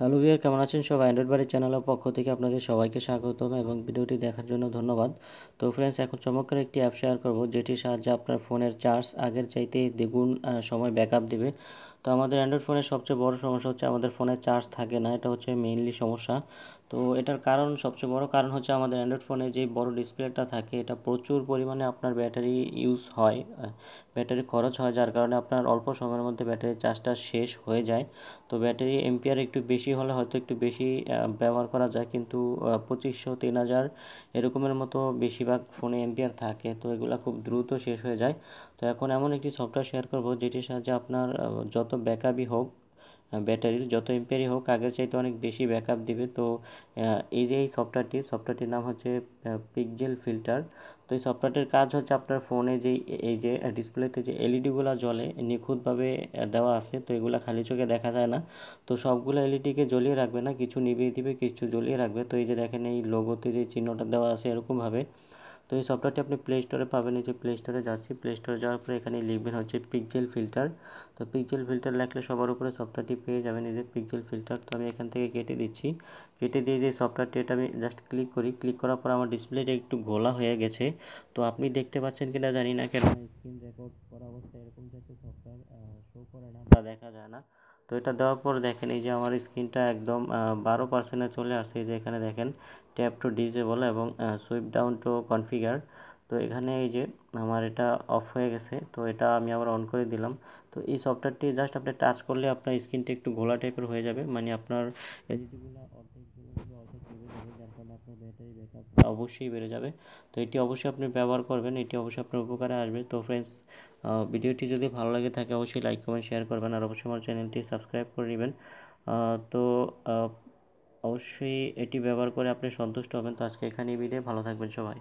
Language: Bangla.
হ্যালো ভিয়ার কেমন আছেন সব অ্যান্ড্রয়েড বাড়ির চ্যানেলের পক্ষ থেকে আপনাদের সবাইকে স্বাগতম এবং ভিডিওটি দেখার জন্য ধন্যবাদ তো ফ্রেন্ডস এখন চমৎকার একটি অ্যাপ শেয়ার করব যেটির সাহায্যে আপনার ফোনের চার্জ আগের চাইতে দ্বিগুণ সময় ব্যাকআপ দেবে তো আমাদের অ্যান্ড্রয়েড ফোনের সবচেয়ে বড় সমস্যা হচ্ছে আমাদের ফোনে চার্জ থাকে না এটা হচ্ছে মেইনলি সমস্যা তো এটার কারণ সবচেয়ে বড় কারণ হচ্ছে আমাদের অ্যান্ড্রয়েড ফোনে যে বড় ডিসপ্লেটা থাকে এটা প্রচুর পরিমাণে আপনার ব্যাটারি ইউজ হয় ব্যাটারি খরচ হয় যার কারণে আপনার অল্প সময়ের মধ্যে ব্যাটারি চার্জটা শেষ হয়ে যায় তো ব্যাটারি এমপিআর একটু বেশি হলে হয়তো একটু বেশি ব্যবহার করা যায় কিন্তু পঁচিশশো তিন হাজার এরকমের মতো বেশিরভাগ ফোনে এম্পিয়ার থাকে তো এগুলো খুব দ্রুত শেষ হয়ে যায় তো এখন এমন একটি সফটওয়্যার শেয়ার করবো যেটির সাহায্যে আপনার যত ব্যাকআপই হোক ব্যাটারির যত এম্পিয়ারই হোক আগের চাইতে অনেক বেশি ব্যাকআপ দিবে তো এই যে এই সফটওয়্যারটি সফটওয়্যারটির নাম হচ্ছে পিকজেল ফিল্টার তো এই সফটওয়্যারটির কাজ হচ্ছে আপনার ফোনে যে এই যে ডিসপ্লেতে যে এলইডিগুলো জ্বলে নিখুঁতভাবে দেওয়া আছে তো এগুলো খালি চোখে দেখা যায় না তো সবগুলো এলইডিকে জ্বলিয়ে রাখবে না কিছু নিভিয়ে দিবে কিছু জ্বলিয়ে রাখবে তো এই যে দেখেন এই লোগোতে যে চিহ্নটা দেওয়া আছে এরকমভাবে তো এই সফটওয়্যারটি আপনি প্লে স্টোরে পাবেন এই যে প্লে স্টোরে যাচ্ছি প্লে স্টোরে যাওয়ার পরে এখানে লিখবেন হচ্ছে পিকজেল ফিল্টার তো পিকজেল ফিল্টার লিখলে সবার উপরে সফটওয়্যারটি পেয়ে যাবেন এই যে পিকজেল ফিল্টার তো আমি এখান থেকে কেটে দিচ্ছি কেটে দিয়ে যে সফটওয়্যারটি এটা আমি জাস্ট ক্লিক করি ক্লিক করার পর আমার ডিসপ্লেটা একটু ঘোলা হয়ে গেছে তো আপনি দেখতে পাচ্ছেন কিনা জানি না কেন স্ক্রিন রেকর্ড করা অবস্থায় এরকম যে সফটওয়্যার শো করে না বা দেখা যায় না তো এটা দেওয়ার পর দেখেন এই যে আমার স্ক্রিনটা একদম বারো পার্সেন্টে চলে আসছে এই যে এখানে দেখেন ট্যাপ টু ডিজেবল এবং সুইপ ডাউন টু কনফিগার তো এখানে এই যে আমার এটা অফ হয়ে গেছে তো এটা আমি আবার অন করে দিলাম তো এই সফটওয়্যারটি জাস্ট আপনি টাচ করলে আপনার স্ক্রিনটা একটু ঘোলা টাইপের হয়ে যাবে মানে আপনার এলইডিগুলো অর্ধেক আপনার ব্যাটারি ব্যাকআপ অবশ্যই বেড়ে যাবে তো এটি অবশ্যই আপনি ব্যবহার করবেন এটি অবশ্যই আপনার উপকারে আসবে তো ফ্রেন্ডস ভিডিওটি যদি ভালো লাগে থাকে অবশ্যই লাইক কমেন্ট শেয়ার করবেন আর অবশ্যই আমার চ্যানেলটি সাবস্ক্রাইব করে নেবেন তো অবশ্যই এটি ব্যবহার করে আপনি সন্তুষ্ট হবেন তো আজকে এখানেই ভিডিও ভালো থাকবেন সবাই